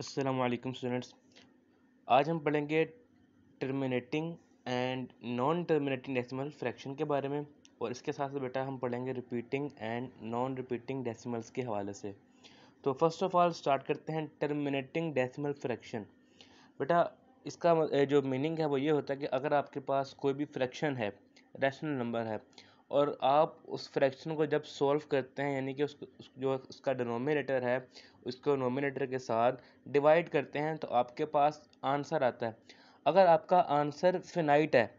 Aslam students आज हम पढ़ेंगे terminating and non terminating decimal fraction के बारे में और इसके साथ साथ बेटा हम पढ़ेंगे repeating and non repeating decimals के हवाले से तो फर्स्ट ऑफ ऑल स्टार्ट करते हैं टर्मिनेटिंग डेसिमल फ्रैक्शन बेटा इसका जो मीनिंग है वो ये होता है कि अगर आपके पास कोई भी फ्रैक्शन है रैशनल नंबर है और आप उस फ्रैक्शन को जब सॉल्व करते हैं यानी कि उसको जो उसका डिनोमिनेटर है उसको नोमिनेटर के साथ डिवाइड करते हैं तो आपके पास आंसर आता है अगर आपका आंसर फिनाइट है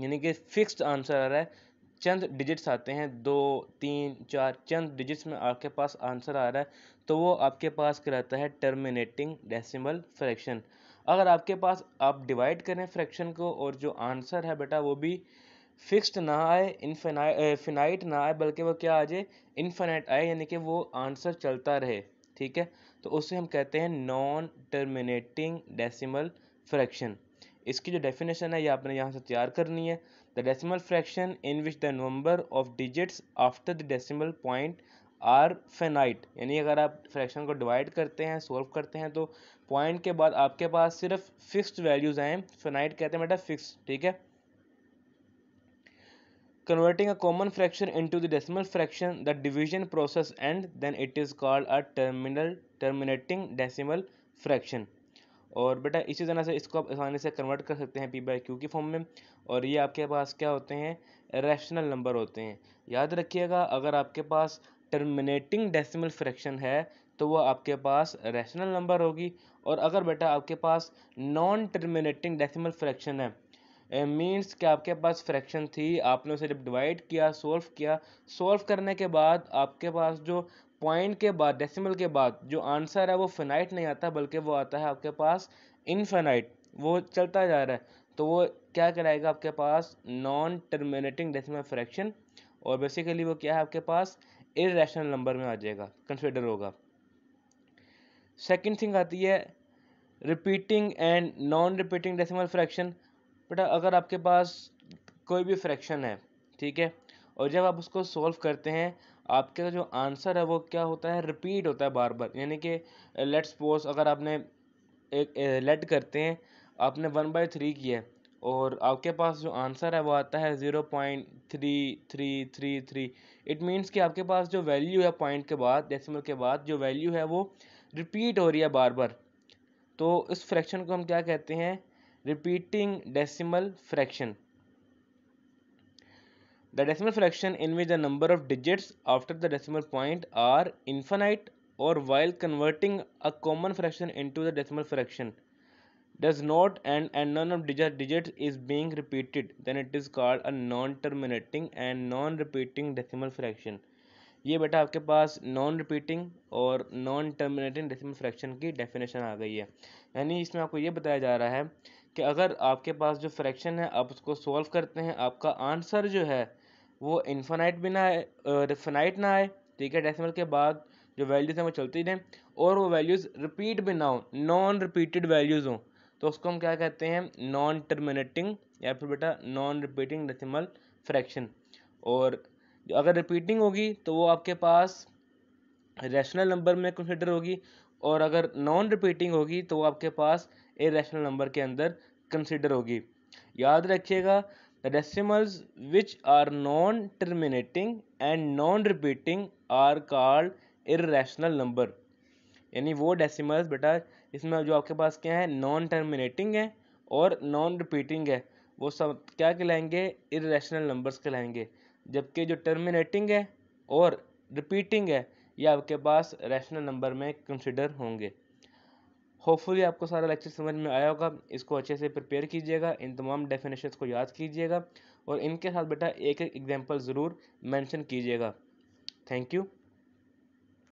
यानी कि फिक्स्ड आंसर आ रहा है चंद डिजिट्स आते हैं दो तीन चार चंद डिजिट्स में आपके पास आंसर आ रहा है तो वो आपके पास कहलाता है टर्मिनेटिंग डेसिमल फ्रैक्शन अगर आपके पास आप डिवाइड करें फ्रैक्शन को और जो आंसर है बेटा वो भी फिक्स्ड ना आए इनफिनाइट फिनाइट ना आए बल्कि वो क्या आ जाए इनफिनाइट आए यानी कि वो आंसर चलता रहे ठीक है तो उसे हम कहते हैं नॉन टर्मिनेटिंग डेसिमल फ्रैक्शन इसकी जो डेफिनेशन है ये आपने यहाँ से तैयार करनी है the decimal fraction in which the number of digits after the decimal point are finite यानी अगर आप फ्रैक्शन को डिवाइड करते हैं सोल्व करते हैं तो पॉइंट के बाद आपके पास सिर्फ फिक्स्ड वैल्यूज़ आएँ फेनाइट कहते हैं बेटा फिक्स ठीक है converting a common fraction into the decimal fraction the division process and then it is called a terminal terminating decimal fraction और बेटा इसी तरह से इसको आप आसानी से कन्वर्ट कर सकते हैं पी बाई क्यू की फॉर्म में और ये आपके पास क्या होते हैं रैशनल नंबर होते हैं याद रखिएगा अगर आपके पास टर्मिनेटिंग डेसिमल फ्रैक्शन है तो वो आपके पास रैशनल नंबर होगी और अगर बेटा आपके पास नॉन टर्मिनेटिंग डेसिमल फ्रैक्शन है मीन्स कि आपके पास फ्रैक्शन थी आपने उसे जब डिवाइड किया सोल्व किया सोल्व करने के बाद आपके पास जो पॉइंट के बाद डेसिमल के बाद जो आंसर है वो फिनाइट नहीं आता बल्कि वो आता है आपके पास इनफिनाइट वो चलता जा रहा है तो वो क्या कराएगा आपके पास नॉन टर्मिनेटिंग डेसिमल फ्रैक्शन और बेसिकली वो क्या है आपके पास इरेशनल नंबर में आ जाएगा कंसिडर होगा सेकेंड थिंग आती है repeating and non repeating decimal fraction बेटा अगर आपके पास कोई भी फ्रैक्शन है ठीक है और जब आप उसको सॉल्व करते हैं आपके जो आंसर है वो क्या होता है रिपीट होता है बार बार यानी कि लेट सपोज अगर आपने एक लेट करते हैं आपने वन बाई थ्री किया और आपके पास जो आंसर है वो आता है zero point three three three three it means कि आपके पास जो वैल्यू है पॉइंट के बाद डेसिमल के बाद जो वैल्यू है वो रिपीट हो रही है बार बार तो इस फ्रैक्शन को हम क्या कहते हैं repeating decimal fraction. The decimal fraction in which the number of digits after the decimal point are infinite or while converting a common fraction into the decimal fraction does not end and none of digit digits is being repeated then it is called a non terminating and non repeating decimal fraction ये बेटा आपके पास non repeating और non terminating decimal fraction की definition आ गई है यानी इसमें आपको ये बताया जा रहा है कि अगर आपके पास जो फ्रैक्शन है आप उसको सॉल्व करते हैं आपका आंसर जो है वो इन्फानाइट भी ना आए रिफानाइट ना आए ठीक है डेसिमल के बाद जो वैल्यूज़ हैं वो चलती रहें और वो वैल्यूज़ रिपीट भी ना हो नॉन रिपीटेड वैल्यूज़ हों तो उसको हम क्या कहते हैं नॉन टर्मिनेटिंग या फिर बेटा नॉन रिपीटिंग डेसिमल फ्रैक्शन और अगर रिपीटिंग होगी तो वो आपके पास रैशनल नंबर में कंसिडर होगी और अगर नॉन रिपीटिंग होगी तो आपके पास रैशनल नंबर के अंदर कंसिडर होगी याद रखिएगा decimals which are non terminating and non repeating are called irrational number यानी वो डेसिमल्स बेटा इसमें जो आपके पास क्या है नॉन टर्मिनेटिंग है और नॉन रिपीटिंग है वो सब क्या कहलाएंगे इेशनल नंबर्स कहलाएंगे जबकि जो टर्मिनेटिंग है और रिपीटिंग है ये आपके पास रैशनल नंबर में कंसिडर होंगे होपफुली आपको सारा लेक्चर समझ में आया होगा इसको अच्छे से प्रिपेयर कीजिएगा इन तमाम डेफिनेशन को याद कीजिएगा और इनके साथ बेटा एक एक एग्जाम्पल ज़रूर मैंशन कीजिएगा थैंक यू